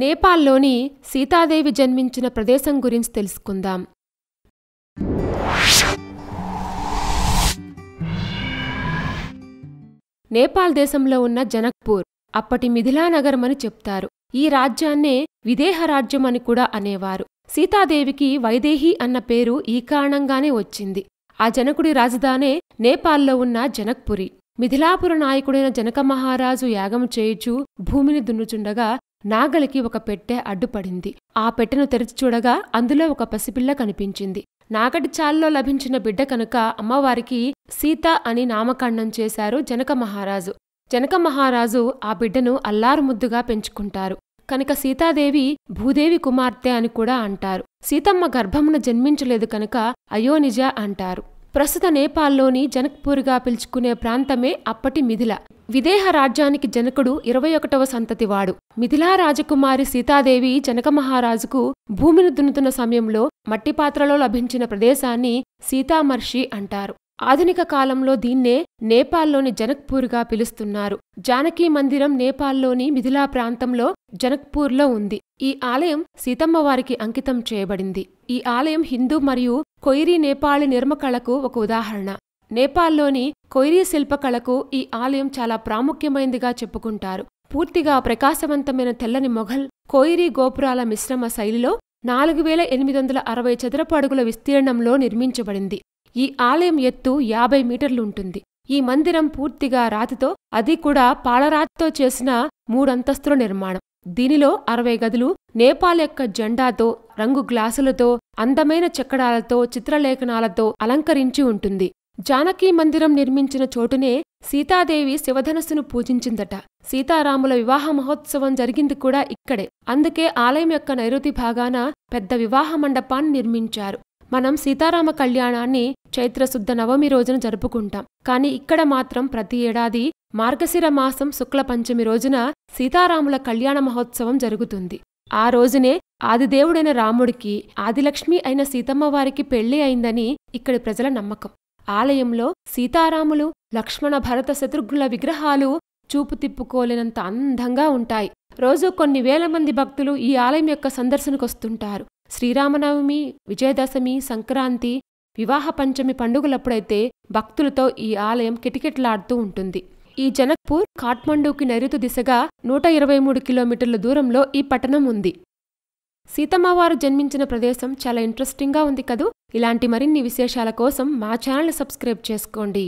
నేపాల్లోని సీతాదేవి జన్మించిన ప్రదేశం గురించి తెలుసుకుందాం నేపాల్ దేశంలో ఉన్న జనక్పూర్ అప్పటి మిథిలానగరం అని చెప్తారు ఈ రాజ్యాన్నే విదేహ రాజ్యం అని కూడా అనేవారు సీతాదేవికి వైదేహి అన్న పేరు ఈ కారణంగానే వచ్చింది ఆ జనకుడి రాజధానే నేపాల్లో ఉన్న జనక్పురి మిథిలాపుర నాయకుడైన జనక మహారాజు యాగం చేయుచు భూమిని దున్నుచుండగా నాగలికి ఒక పెట్టె అడ్డుపడింది ఆ పెట్టెను తెరిచి చూడగా అందులో ఒక పసిపిల్ల కనిపించింది నాగటి చాల్లో లభించిన బిడ్డ కనుక అమ్మవారికి సీత అని నామకరణం చేశారు జనక మహారాజు జనక మహారాజు ఆ బిడ్డను అల్లారుముద్దుగా పెంచుకుంటారు కనుక సీతాదేవి భూదేవి కుమార్తె అని కూడా అంటారు సీతమ్మ గర్భమున జన్మించలేదు కనుక అయోనిజ అంటారు ప్రస్తుత నేపాల్లోని జనక్పూర్గా పిలుచుకునే ప్రాంతమే అప్పటి మిథిల విదేహ రాజ్యానికి జనకుడు ఇరవై ఒకటవ సంతతివాడు మిథిలా రాజకుమారి సీతాదేవి జనక మహారాజుకు భూమిని దున్నుతున్న సమయంలో మట్టి పాత్రలో లభించిన ప్రదేశాన్ని సీతామర్షి అంటారు ఆధునిక కాలంలో దీన్నే నేపాల్లోని జనక్పూర్గా పిలుస్తున్నారు జానకీ మందిరం నేపాల్లోని మిథిలా ప్రాంతంలో జనక్పూర్లో ఉంది ఈ ఆలయం సీతమ్మవారికి అంకితం చేయబడింది ఈ ఆలయం హిందూ మరియు కొయిరీ నేపాళి నిర్మకళకు ఒక ఉదాహరణ నేపాల్లోని కొయిరీ శిల్పకళకు ఈ ఆలయం చాలా ప్రాముఖ్యమైందిగా చెప్పుకుంటారు పూర్తిగా ప్రకాశవంతమైన తెల్లని మొఘల్ కోయిరీ గోపురాల మిశ్రమ శైలిలో నాలుగు వేల ఎనిమిది వందల అరవై చదరపు అడుగుల విస్తీర్ణంలో నిర్మించబడింది ఈ ఆలయం ఎత్తు యాభై మీటర్లుంటుంది ఈ మందిరం పూర్తిగా రాతితో అది కూడా పాలరాతితో చేసిన మూడంతస్తుల నిర్మాణం దీనిలో అరవై గదులు నేపాల్ యొక్క జెండాతో రంగు గ్లాసులతో అందమైన చక్కడాలతో చిత్రలేఖనాలతో అలంకరించి ఉంటుంది జానకీ మందిరం నిర్మించిన చోటునే సీతాదేవి శివధనస్సును పూజించిందట సీతారాముల వివాహ మహోత్సవం జరిగింది కూడా ఇక్కడే అందుకే ఆలయం యొక్క నైరుతి భాగాన పెద్ద వివాహ మండపాన్ని నిర్మించారు మనం సీతారామ కళ్యాణాన్ని చైత్రశుద్ధ నవమి రోజున జరుపుకుంటాం కాని ఇక్కడ మాత్రం ప్రతి ఏడాది మార్గశిర మాసం శుక్ల పంచమి రోజున సీతారాముల కళ్యాణ మహోత్సవం జరుగుతుంది ఆ రోజునే ఆదిదేవుడైన రాముడికి ఆదిలక్ష్మి అయిన సీతమ్మవారికి పెళ్లి అయిందని ఇక్కడి ప్రజల నమ్మకం ఆలయంలో సీతారాములు లక్ష్మణ భరత శత్రుఘ్నుల విగ్రహాలు చూపు తిప్పుకోలేనంత అందంగా ఉంటాయి రోజు కొన్ని వేల మంది భక్తులు ఈ ఆలయం యొక్క సందర్శనకొస్తుంటారు శ్రీరామనవమి విజయదశమి సంక్రాంతి వివాహ పంచమి పండుగలప్పుడైతే భక్తులతో ఈ ఆలయం కిటకిటలాడుతూ ఉంటుంది ఈ జనక్పూర్ కాఠ్మండూకి నైరుతి దిశగా నూట ఇరవై మూడు కిలోమీటర్ల దూరంలో ఈ పట్టణం ఉంది సీతమ్మవారు జన్మించిన ప్రదేశం చాలా ఇంట్రెస్టింగ్గా ఉంది కదూ ఇలాంటి మరిన్ని విశేషాల కోసం మా ఛానల్ సబ్స్క్రైబ్ చేసుకోండి